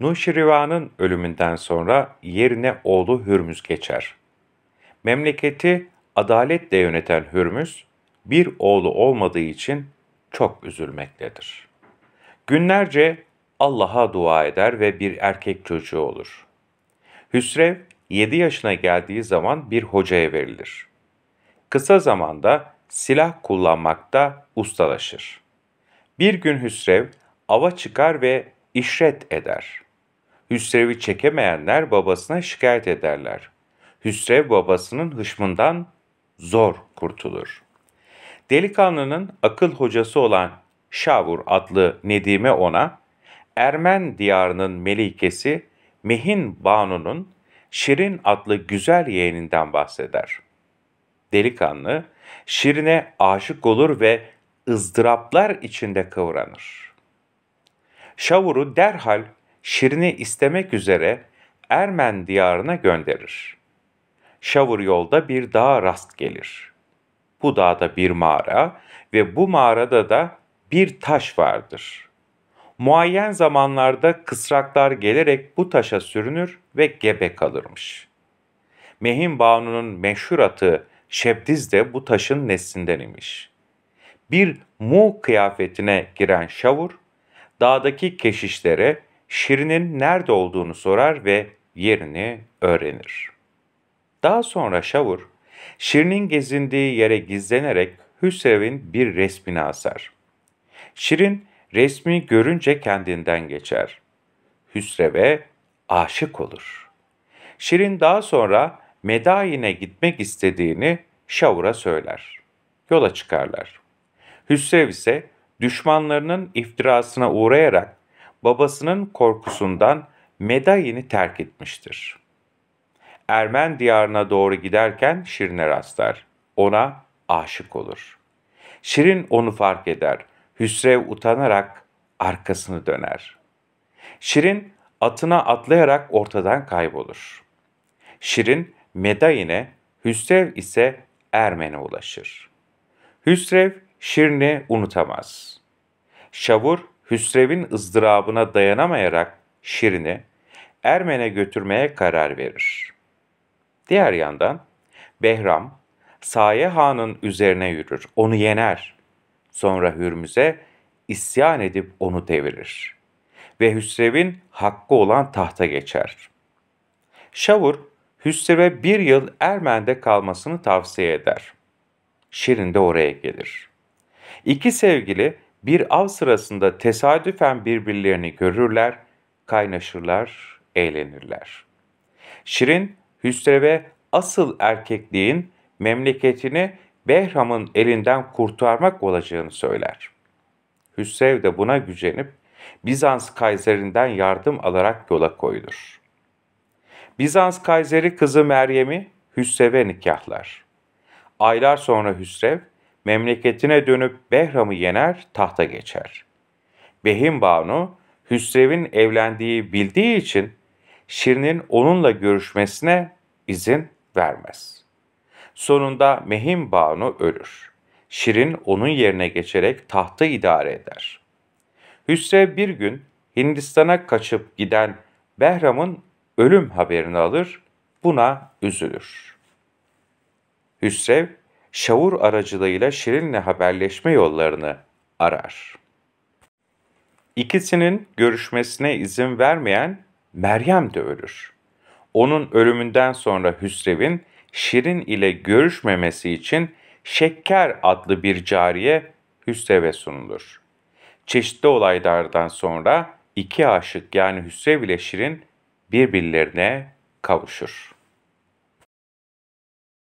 Nuşiriva'nın ölümünden sonra yerine oğlu Hürmüz geçer. Memleketi adaletle yöneten Hürmüz, bir oğlu olmadığı için çok üzülmektedir. Günlerce Allah'a dua eder ve bir erkek çocuğu olur. Hüsrev 7 yaşına geldiği zaman bir hocaya verilir. Kısa zamanda silah kullanmakta ustalaşır. Bir gün Hüsrev ava çıkar ve işret eder. Hüsrev'i çekemeyenler babasına şikayet ederler. Hüsrev babasının hışmından zor kurtulur. Delikanlının akıl hocası olan Şavur adlı Nedime ona, Ermen diyarının melikesi Mehin Banu'nun Şirin adlı güzel yeğeninden bahseder. Delikanlı, Şirin'e aşık olur ve ızdıraplar içinde kıvranır. Şavur'u derhal Şirin'i istemek üzere Ermen diyarına gönderir. Şavur yolda bir dağa rast gelir. Bu dağda bir mağara ve bu mağarada da bir taş vardır. Muayyen zamanlarda kısraklar gelerek bu taşa sürünür ve gebe kalırmış. Mehim Banu'nun meşhur atı Şebdiz de bu taşın neslinden imiş. Bir mu kıyafetine giren Şavur, dağdaki keşişlere Şirin'in nerede olduğunu sorar ve yerini öğrenir. Daha sonra Şavur, Şirin'in gezindiği yere gizlenerek Hüsrev'in bir resmini asar. Şirin resmi görünce kendinden geçer. Hüsrev'e aşık olur. Şirin daha sonra Medain'e gitmek istediğini Şavur'a söyler. Yola çıkarlar. Hüsrev ise düşmanlarının iftirasına uğrayarak babasının korkusundan Meday'ini terk etmiştir. Ermen diyarına doğru giderken Şirin'e rastlar. Ona aşık olur. Şirin onu fark eder. Hüsrev utanarak arkasını döner. Şirin atına atlayarak ortadan kaybolur. Şirin Meday'ine, Hüsrev ise Ermen'e ulaşır. Hüsrev Şirin'i unutamaz. Şavur Hüsrev'in ızdırabına dayanamayarak Şirin'i Ermen'e götürmeye karar verir. Diğer yandan Behram Saye Han'ın üzerine yürür, onu yener. Sonra Hürmüz'e isyan edip onu devirir ve Hüsrev'in hakkı olan tahta geçer. Şavur, Hüsrev'e bir yıl Ermen'de kalmasını tavsiye eder. Şirin de oraya gelir. İki sevgili bir av sırasında tesadüfen birbirlerini görürler, kaynaşırlar, eğlenirler. Şirin, Hüsrev'e asıl erkekliğin memleketini Behram'ın elinden kurtarmak olacağını söyler. Hüsrev de buna gücenip Bizans Kayseri'nden yardım alarak yola koyulur. Bizans Kayseri kızı Meryem'i Hüsrev'e nikahlar. Aylar sonra Hüsrev, memleketine dönüp Behram'ı yener, tahta geçer. Behim Banu, Hüsrev'in evlendiği bildiği için Şirin'in onunla görüşmesine izin vermez. Sonunda Mehim Banu ölür. Şirin onun yerine geçerek tahtı idare eder. Hüsrev bir gün Hindistan'a kaçıp giden Behram'ın ölüm haberini alır, buna üzülür. Hüsrev şavur aracılığıyla Şirin'le haberleşme yollarını arar. İkisinin görüşmesine izin vermeyen Meryem de ölür. Onun ölümünden sonra Hüsrev'in Şirin ile görüşmemesi için Şekker adlı bir cariye Hüsrev'e sunulur. Çeşitli olaylardan sonra iki aşık yani Hüsrev ile Şirin birbirlerine kavuşur.